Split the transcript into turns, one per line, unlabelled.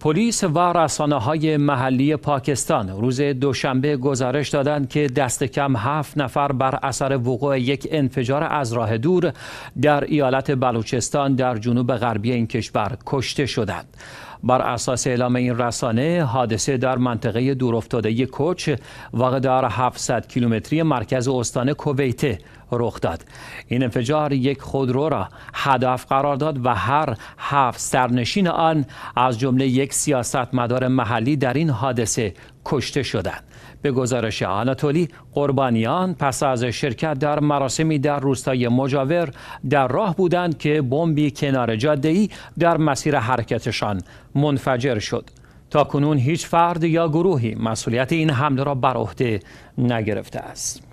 پلیس و رسانه های محلی پاکستان روز دوشنبه گزارش دادند که دست کم هفت نفر بر اثر وقوع یک انفجار از راه دور در ایالت بلوچستان در جنوب غربی این کشور کشته شدند. بر اساس اعلام این رسانه حادثه در منطقه دورافتاده کوچ واقع در 700 کیلومتری مرکز استان کویته رخ داد این انفجار یک خودرو را هدف قرار داد و هر هفت سرنشین آن از جمله یک سیاستمدار محلی در این حادثه کشته شدند به گزارش آناتولی قربانیان پس از شرکت در مراسمی در روستای مجاور در راه بودند که بمبی کنار جاده در مسیر حرکتشان منفجر شد تا کنون هیچ فرد یا گروهی مسئولیت این حمله را بر عهده نگرفته است